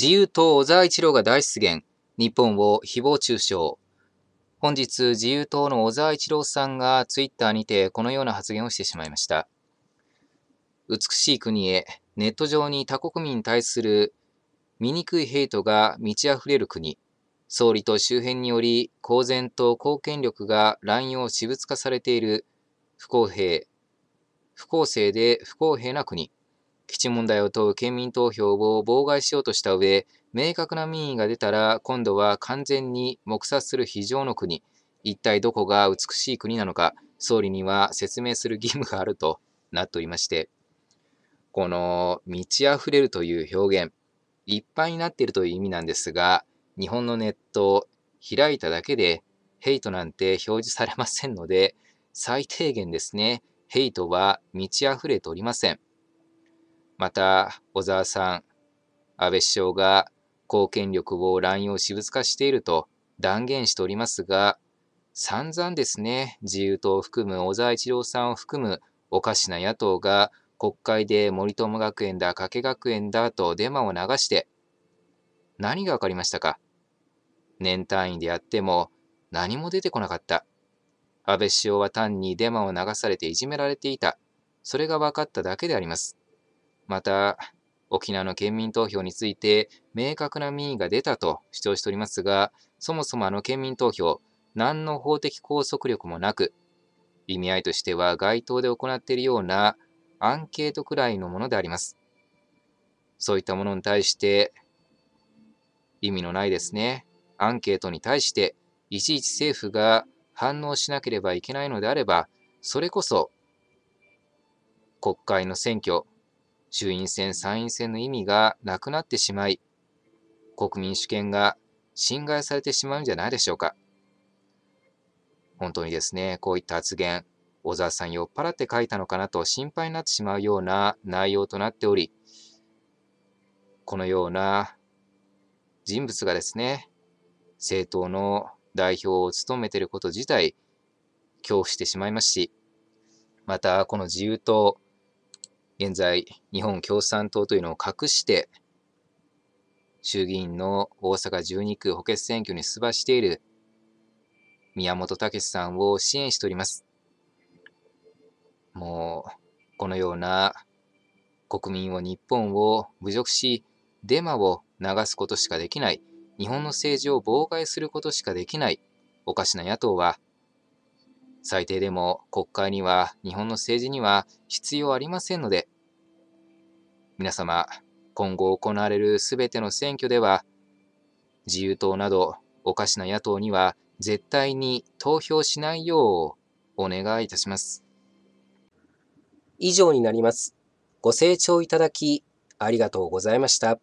自由党小沢一郎が大失言、日本を誹謗中傷。本日、自由党の小沢一郎さんがツイッターにてこのような発言をしてしまいました。美しい国へ、ネット上に他国民に対する醜いヘイトが満ち溢れる国。総理と周辺により、公然と公権力が乱用私物化されている不公平、不公正で不公平な国。基地問題を問う県民投票を妨害しようとした上、明確な民意が出たら今度は完全に黙殺する非常の国、一体どこが美しい国なのか、総理には説明する義務があると なっておりまして、この満ち溢れるという表現、いっぱいになっているという意味なんですが、日本のネットを開いただけでヘイトなんて表示されませんので、最低限ですね、ヘイトは満ち溢れておりません。また、小沢さん、安倍首相が公権力を乱用私物化していると断言しておりますが、散々ですね、自由党を含む小沢一郎さんを含むおかしな野党が国会で森友学園だ、加計学園だとデマを流して、何がわかりましたか年単位でやっても何も出てこなかった。安倍首相は単にデマを流されていじめられていた。それが分かっただけであります。また、沖縄の県民投票について明確な民意が出たと主張しておりますが、そもそもあの県民投票、何の法的拘束力もなく、意味合いとしては街頭で行っているようなアンケートくらいのものであります。そういったものに対して、意味のないですね。アンケートに対して、いちいち政府が反応しなければいけないのであれば、それこそ、国会の選挙、衆院選、参院選の意味がなくなってしまい、国民主権が侵害されてしまうんじゃないでしょうか。本当にですね、こういった発言、小沢さん酔っ払って書いたのかなと心配になってしまうような内容となっており、このような人物がですね、政党の代表を務めていること自体、恐怖してしまいますし、また、この自由党、現在、日本共産党というのを隠して、衆議院の大阪12区補欠選挙に出馬している宮本武さんを支援しております。もう、このような国民を日本を侮辱し、デマを流すことしかできない、日本の政治を妨害することしかできない、おかしな野党は、最低でも国会には、日本の政治には必要ありませんので、皆様、今後行われるすべての選挙では、自由党などおかしな野党には絶対に投票しないようお願いいたします。以上になります。ご清聴いただきありがとうございました。